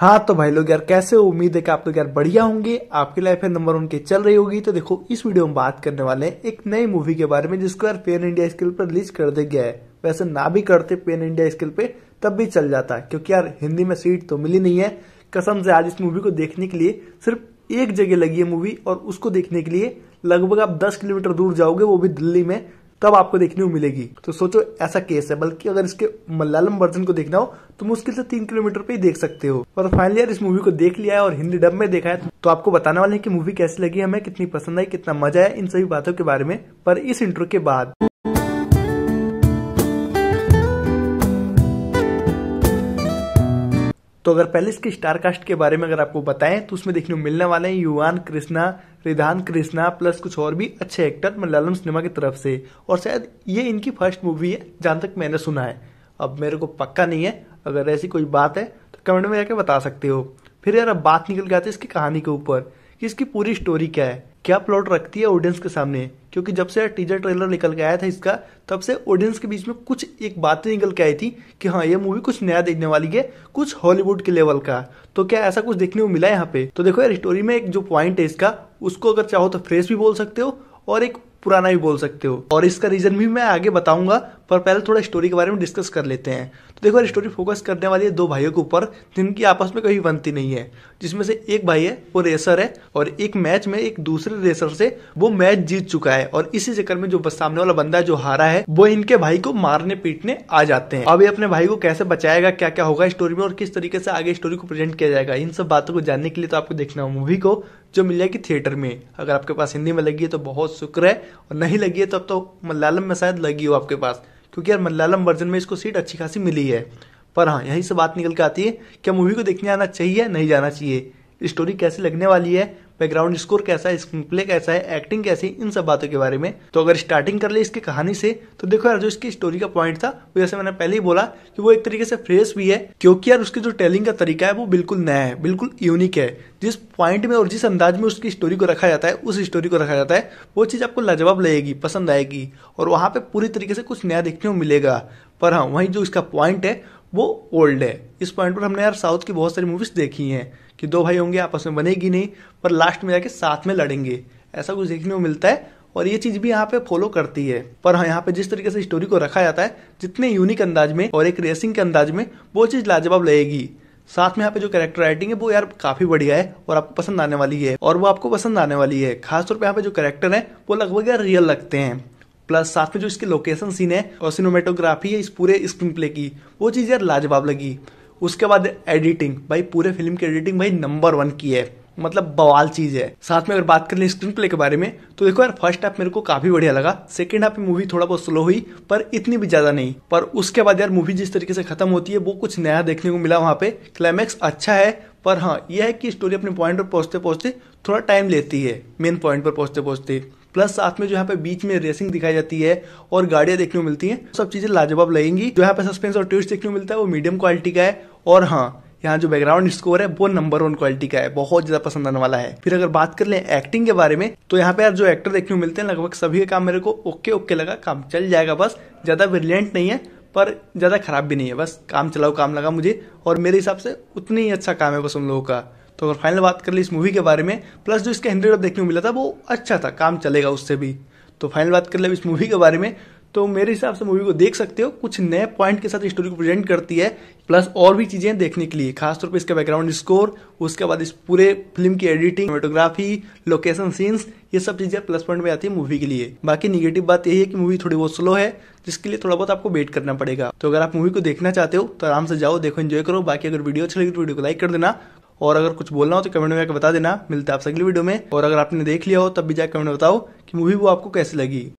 हाँ तो भाई लोग यार कैसे उम्मीद है कि आप लोग यार बढ़िया होंगे आपकी लाइफ है नंबर उनके चल रही होगी तो देखो इस वीडियो में बात करने वाले हैं एक नई मूवी के बारे में जिसको यार पेन इंडिया स्किल पर रिलीज कर दिया गया है वैसे ना भी करते पेन इंडिया स्किल पे तब भी चल जाता है क्योंकि यार हिंदी में सीट तो मिली नहीं है कसम से आज इस मूवी को देखने के लिए सिर्फ एक जगह लगी है मूवी और उसको देखने के लिए लगभग आप दस किलोमीटर दूर जाओगे वो भी दिल्ली में तब आपको देखने को मिलेगी तो सोचो ऐसा केस है बल्कि अगर इसके मलयालम वर्जन को देखना हो तो मुश्किल से तीन किलोमीटर पे ही देख सकते हो और फाइनली यार इस मूवी को देख लिया है और हिंदी डब में देखा है तो आपको बताने वाले हैं कि मूवी कैसी लगी हमें कितनी पसंद आई कितना मजा आया इन सभी बातों के बारे में पर इस इंटरव्यू के बाद तो अगर पहले इसके स्टार कास्ट के बारे में अगर आपको बताएं तो उसमें देखने को मिलने वाले हैं युवान कृष्णा रिधान कृष्णा प्लस कुछ और भी अच्छे एक्टर मलयालम सिनेमा की तरफ से और शायद ये इनकी फर्स्ट मूवी है जहाँ तक मैंने सुना है अब मेरे को पक्का नहीं है अगर ऐसी कोई बात है तो कमेंट में जाकर बता सकते हो फिर यार अब बात निकल जाती है इसकी कहानी के ऊपर कि इसकी पूरी स्टोरी क्या है क्या प्लॉट रखती है ऑडियंस के सामने क्योंकि जब से टीजर ट्रेलर निकल के आया था इसका तब से ऑडियंस के बीच में कुछ एक बातें निकल के आई थी कि हाँ ये मूवी कुछ नया देखने वाली है कुछ हॉलीवुड के लेवल का तो क्या ऐसा कुछ देखने को मिला यहाँ पे तो देखो यार स्टोरी में एक जो पॉइंट है इसका उसको अगर चाहो तो फ्रेश भी बोल सकते हो और एक पुराना भी बोल सकते हो और इसका रीजन भी मैं आगे बताऊंगा पर पहले थोड़ा स्टोरी के बारे में डिस्कस कर लेते हैं तो देखो यार स्टोरी फोकस करने वाली है दो भाइयों के ऊपर जिनकी आपस में कभी बनती नहीं है जिसमें से एक भाई है वो रेसर है और एक मैच में एक दूसरे रेसर से वो मैच जीत चुका है और इसी चक्कर में जो सामने वाला बंदा जो हारा है वो इनके भाई को मारने पीटने आ जाते हैं अब ये अपने भाई को कैसे बचाएगा क्या क्या होगा स्टोरी में और किस तरीके से आगे स्टोरी को प्रेजेंट किया जाएगा इन सब बातों को जानने के लिए तो आपको देखना हो मूवी को जो मिल जाएगी थिएटर में अगर आपके पास हिंदी में लगी है तो बहुत शुक्र है और नहीं लगी है तो अब तो मलयालम में शायद लगी हो आपके पास क्योंकि यार मलयालम वर्जन में इसको सीट अच्छी खासी मिली है पर हाँ यहीं से बात निकल के आती है क्या मूवी को देखने आना चाहिए नहीं जाना चाहिए स्टोरी कैसे लगने वाली है बैकग्राउंड स्कोर कैसा है स्क्रीन प्ले कैसा है एक्टिंग कैसी इन सब बातों के बारे में तो अगर स्टार्टिंग कर ले इसकी कहानी से तो देखो यार जो इसकी स्टोरी का पॉइंट था वो जैसे मैंने पहले ही बोला कि वो एक तरीके से फ्रेश भी है क्योंकि यार उसकी जो टेलिंग का तरीका है वो बिल्कुल नया है बिल्कुल यूनिक है जिस पॉइंट में और जिस अंदाज में उसकी स्टोरी को रखा जाता है उस स्टोरी को रखा जाता है वो चीज़ आपको लाजवाब लगेगी पसंद आएगी और वहाँ पे पूरी तरीके से कुछ नया देखने को मिलेगा पर हाँ वही जो इसका पॉइंट है वो ओल्ड है इस पॉइंट पर हमने यार साउथ की बहुत सारी मूवीज़ देखी हैं कि दो भाई होंगे आपस में बनेगी नहीं पर लास्ट में जाके साथ में लड़ेंगे ऐसा कुछ देखने को मिलता है और ये चीज़ भी यहाँ पे फॉलो करती है पर हाँ यहाँ पे जिस तरीके से स्टोरी को रखा जाता है जितने यूनिक अंदाज में और एक रेसिंग के अंदाज में वो चीज़ लाजवाब लगेगी साथ में यहाँ पे जो कैरेक्टर राइटिंग है वो यार काफी बढ़िया है और आपको पसंद आने वाली है और वो आपको पसंद आने वाली है खासतौर पर यहाँ पे जो कैरेक्टर है वो लगभग यार रियल लगते हैं प्लस साथ में जो इसकी लोकेशन सीन है और सिनेमेटोग्राफी है इस पूरे स्क्रीन प्ले की वो चीज़ यार लाजवाब लगी उसके बाद एडिटिंग भाई पूरे फिल्म की एडिटिंग भाई नंबर वन की है मतलब बवाल चीज है साथ में अगर बात कर लें स्क्रीन प्ले के बारे में तो देखो यार फर्स्ट हाफ मेरे को काफी बढ़िया लगा सेकंड हाफ में मूवी थोड़ा बहुत स्लो हुई पर इतनी भी ज्यादा नहीं पर उसके बाद यार मूवी जिस तरीके से खत्म होती है वो कुछ नया देखने को मिला वहां पे क्लाइमैक्स अच्छा है पर हाँ यह है कि स्टोरी अपने पॉइंट पर पहुंचते पहुंचते थोड़ा टाइम लेती है मेन पॉइंट पर पहुंचते पहुंचते प्लस साथ में जो यहाँ पे बीच में रेसिंग दिखाई जाती है और गाड़ियां देखने को मिलती हैं सब चीजें लाजवाब लगेंगी जो यहाँ पे सस्पेंस और ट्विस्ट देखने को मिलता है वो मीडियम क्वालिटी का है और हाँ यहाँ जो बैकग्राउंड स्कोर है वो नंबर वन क्वालिटी का है बहुत ज्यादा पसंद आने वाला है फिर अगर बात कर लें एक्टिंग के बारे में तो यहाँ पे यार जो एक्टर देखने को मिलते हैं लगभग सभी का काम मेरे को ओके ओके लगा काम चल जाएगा बस ज्यादा ब्रिलियंट नहीं है पर ज़्यादा खराब भी नहीं है बस काम चलाओ काम लगा मुझे और मेरे हिसाब से उतना ही अच्छा काम है बस उन लोगों का तो अगर फाइनल बात कर ली इस मूवी के बारे में प्लस जो इसका हिंदी डब देखने को मिला था वो अच्छा था काम चलेगा उससे भी तो फाइनल बात कर ले इस मूवी के बारे में तो मेरे हिसाब से मूवी को देख सकते हो कुछ नए पॉइंट के साथ स्टोरी को प्रेजेंट करती है प्लस और भी चीज़ें देखने के लिए खासतौर पर इसका बैकग्राउंड स्कोर उसके बाद इस पूरे फिल्म की एडिटिंग फोटोग्राफी लोकेशन सीन्स ये सब चीज़ें प्लस पॉइंट में आती है मूवी के लिए बाकी निगेटिव बात यही है कि मूवी थोड़ी बहुत स्लो है जिसके लिए थोड़ा बहुत आपको वेट करना पड़ेगा तो अगर आप मूवी को देखना चाहते हो तो आराम से जाओ देखो एंजॉय करो बाकी अगर वीडियो अच्छी लगी तो वीडियो को लाइक कर देना और अगर कुछ बोलना हो तो कमेंट में आकर बता देना मिलते हैं आपसे अगली वीडियो में और अगर आपने देख लिया हो तब भी जाकर कमेंट बताओ कि मूवी वो आपको कैसी लगी